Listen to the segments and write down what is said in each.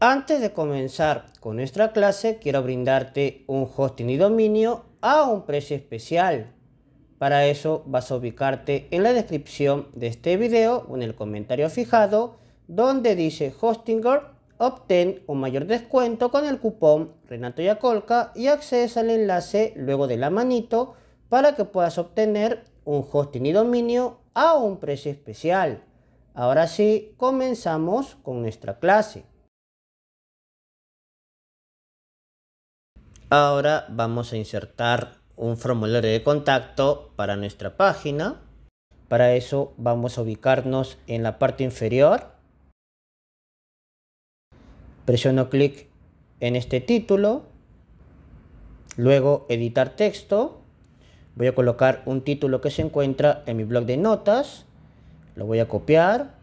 Antes de comenzar con nuestra clase, quiero brindarte un hosting y dominio a un precio especial. Para eso vas a ubicarte en la descripción de este video o en el comentario fijado donde dice Hostinger, obtén un mayor descuento con el cupón Renato Yacolca y accedes al enlace luego de la manito para que puedas obtener un hosting y dominio a un precio especial. Ahora sí, comenzamos con nuestra clase. Ahora vamos a insertar un formulario de contacto para nuestra página. Para eso vamos a ubicarnos en la parte inferior. Presiono clic en este título. Luego editar texto. Voy a colocar un título que se encuentra en mi blog de notas. Lo voy a copiar.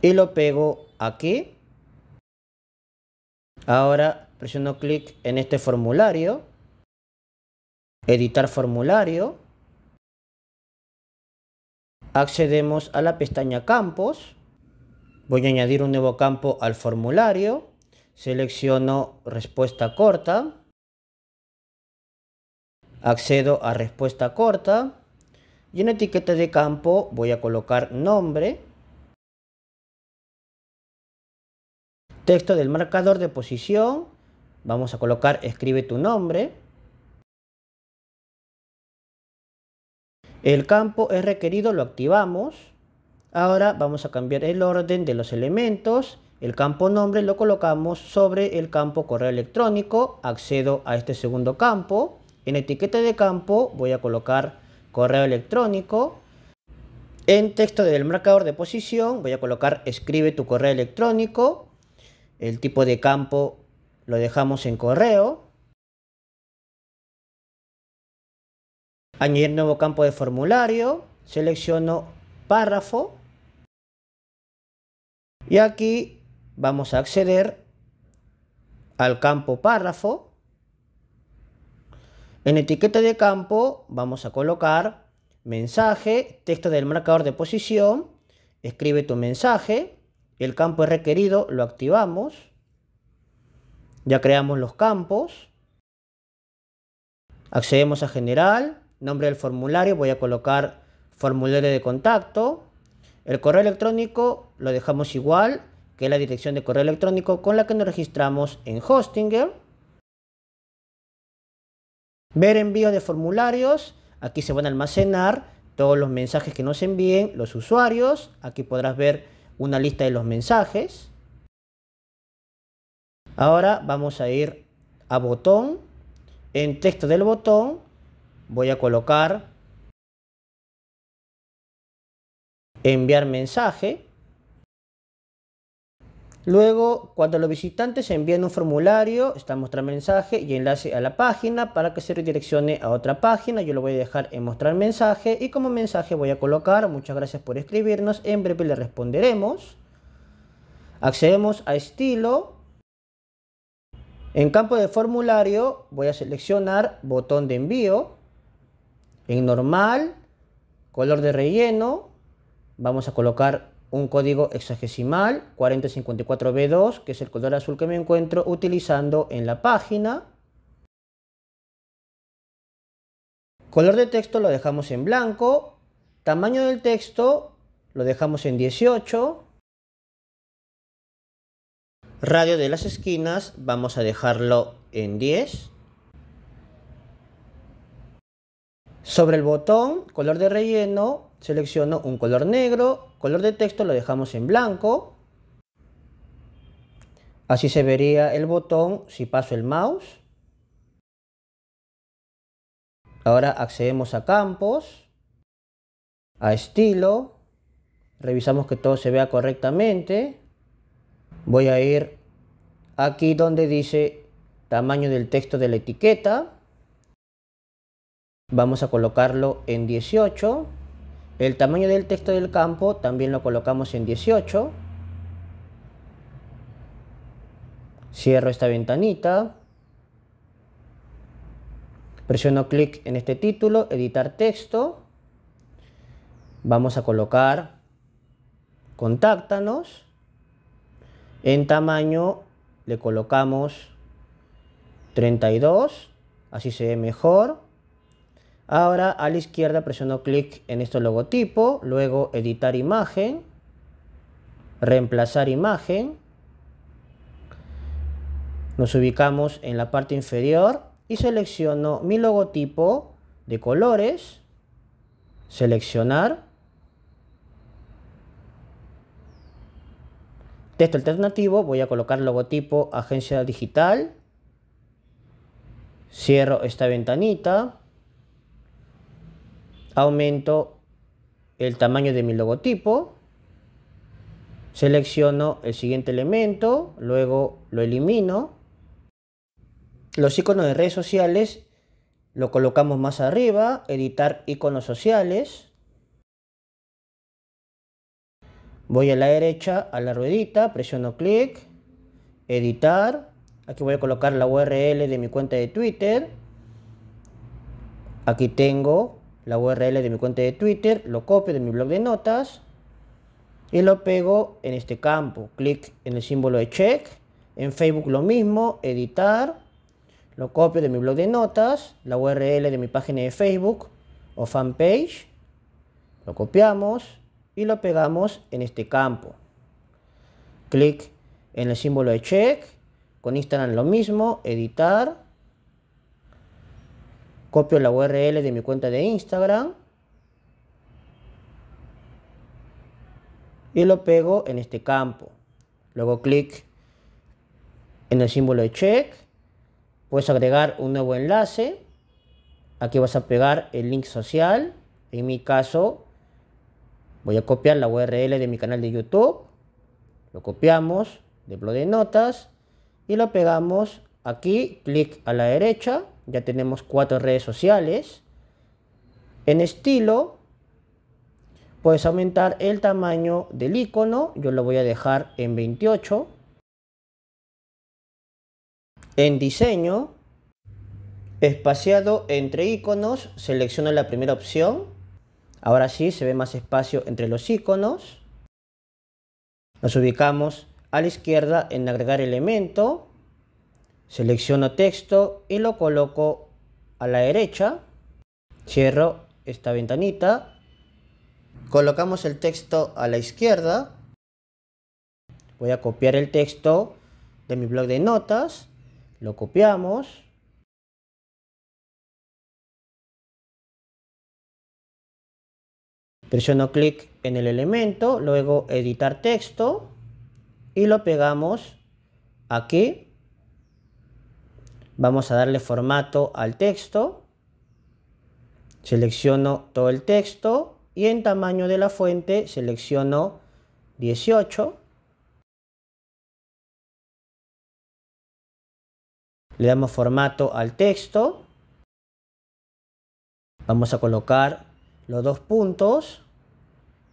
Y lo pego aquí. Ahora presiono clic en este formulario, editar formulario, accedemos a la pestaña campos, voy a añadir un nuevo campo al formulario, selecciono respuesta corta, accedo a respuesta corta y en etiqueta de campo voy a colocar nombre, texto del marcador de posición, vamos a colocar escribe tu nombre. El campo es requerido, lo activamos. Ahora vamos a cambiar el orden de los elementos. El campo nombre lo colocamos sobre el campo correo electrónico. Accedo a este segundo campo. En etiqueta de campo voy a colocar correo electrónico. En texto del marcador de posición voy a colocar escribe tu correo electrónico. El tipo de campo lo dejamos en correo. Añadir nuevo campo de formulario. Selecciono párrafo. Y aquí vamos a acceder al campo párrafo. En etiqueta de campo vamos a colocar mensaje, texto del marcador de posición, escribe tu mensaje el campo es requerido, lo activamos. Ya creamos los campos. Accedemos a general, nombre del formulario, voy a colocar formulario de contacto. El correo electrónico lo dejamos igual, que la dirección de correo electrónico con la que nos registramos en Hostinger. Ver envío de formularios, aquí se van a almacenar todos los mensajes que nos envíen los usuarios. Aquí podrás ver una lista de los mensajes. Ahora vamos a ir a botón. En texto del botón voy a colocar enviar mensaje. Luego, cuando los visitantes envíen un formulario, está mostrar mensaje y enlace a la página para que se redireccione a otra página. Yo lo voy a dejar en mostrar mensaje y como mensaje voy a colocar muchas gracias por escribirnos, en breve le responderemos. Accedemos a estilo. En campo de formulario voy a seleccionar botón de envío. En normal, color de relleno, vamos a colocar un código hexagesimal 4054B2, que es el color azul que me encuentro utilizando en la página. Color de texto lo dejamos en blanco. Tamaño del texto lo dejamos en 18. Radio de las esquinas vamos a dejarlo en 10. Sobre el botón, color de relleno, selecciono un color negro, color de texto lo dejamos en blanco. Así se vería el botón si paso el mouse. Ahora accedemos a campos, a estilo, revisamos que todo se vea correctamente. Voy a ir aquí donde dice tamaño del texto de la etiqueta. Vamos a colocarlo en 18. El tamaño del texto del campo también lo colocamos en 18. Cierro esta ventanita. Presiono clic en este título, editar texto. Vamos a colocar contáctanos. En tamaño le colocamos 32, así se ve mejor. Ahora a la izquierda presiono clic en este logotipo, luego editar imagen, reemplazar imagen. Nos ubicamos en la parte inferior y selecciono mi logotipo de colores, seleccionar, texto alternativo, voy a colocar logotipo agencia digital, cierro esta ventanita, aumento el tamaño de mi logotipo, selecciono el siguiente elemento, luego lo elimino. Los iconos de redes sociales lo colocamos más arriba, editar iconos sociales. Voy a la derecha a la ruedita, presiono clic, editar. Aquí voy a colocar la URL de mi cuenta de Twitter. Aquí tengo la URL de mi cuenta de Twitter, lo copio de mi blog de notas y lo pego en este campo. Clic en el símbolo de check. En Facebook lo mismo, editar. Lo copio de mi blog de notas, la URL de mi página de Facebook o fanpage. Lo copiamos y lo pegamos en este campo. Clic en el símbolo de check. Con Instagram lo mismo, editar Copio la URL de mi cuenta de Instagram. Y lo pego en este campo. Luego clic en el símbolo de check. Puedes agregar un nuevo enlace. Aquí vas a pegar el link social. En mi caso, voy a copiar la URL de mi canal de YouTube. Lo copiamos de blog de notas y lo pegamos aquí, clic a la derecha ya tenemos cuatro redes sociales. En estilo, puedes aumentar el tamaño del icono. Yo lo voy a dejar en 28. En diseño, espaciado entre iconos, selecciona la primera opción. Ahora sí, se ve más espacio entre los iconos. Nos ubicamos a la izquierda en agregar elemento. Selecciono texto y lo coloco a la derecha. Cierro esta ventanita. Colocamos el texto a la izquierda. Voy a copiar el texto de mi blog de notas. Lo copiamos. Presiono clic en el elemento, luego editar texto y lo pegamos aquí Vamos a darle formato al texto. Selecciono todo el texto y en tamaño de la fuente selecciono 18. Le damos formato al texto. Vamos a colocar los dos puntos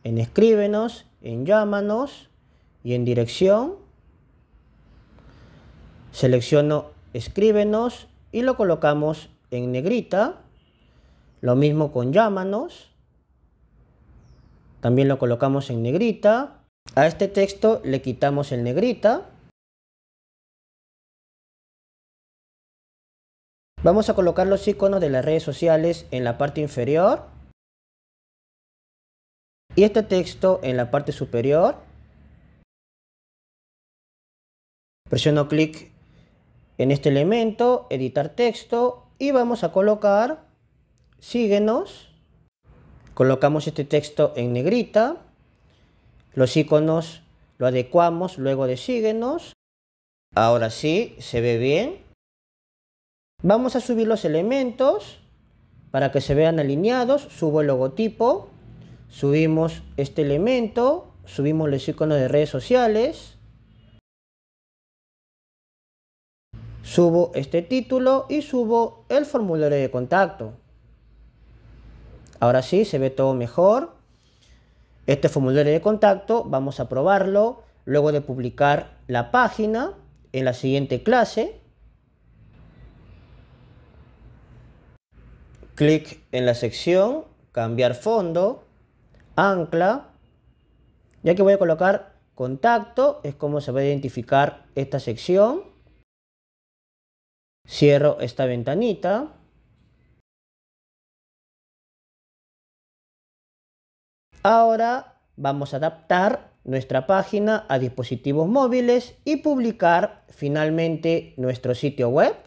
en escríbenos, en llámanos y en dirección. Selecciono escríbenos y lo colocamos en negrita. Lo mismo con llámanos. También lo colocamos en negrita. A este texto le quitamos el negrita. Vamos a colocar los iconos de las redes sociales en la parte inferior. Y este texto en la parte superior. Presiono clic en este elemento, editar texto y vamos a colocar síguenos. Colocamos este texto en negrita. Los iconos lo adecuamos luego de síguenos. Ahora sí, se ve bien. Vamos a subir los elementos para que se vean alineados. Subo el logotipo. Subimos este elemento. Subimos los iconos de redes sociales. Subo este título y subo el formulario de contacto. Ahora sí, se ve todo mejor. Este formulario de contacto vamos a probarlo luego de publicar la página en la siguiente clase. Clic en la sección, cambiar fondo, ancla. Ya que voy a colocar contacto, es como se va a identificar esta sección. Cierro esta ventanita. Ahora vamos a adaptar nuestra página a dispositivos móviles y publicar finalmente nuestro sitio web.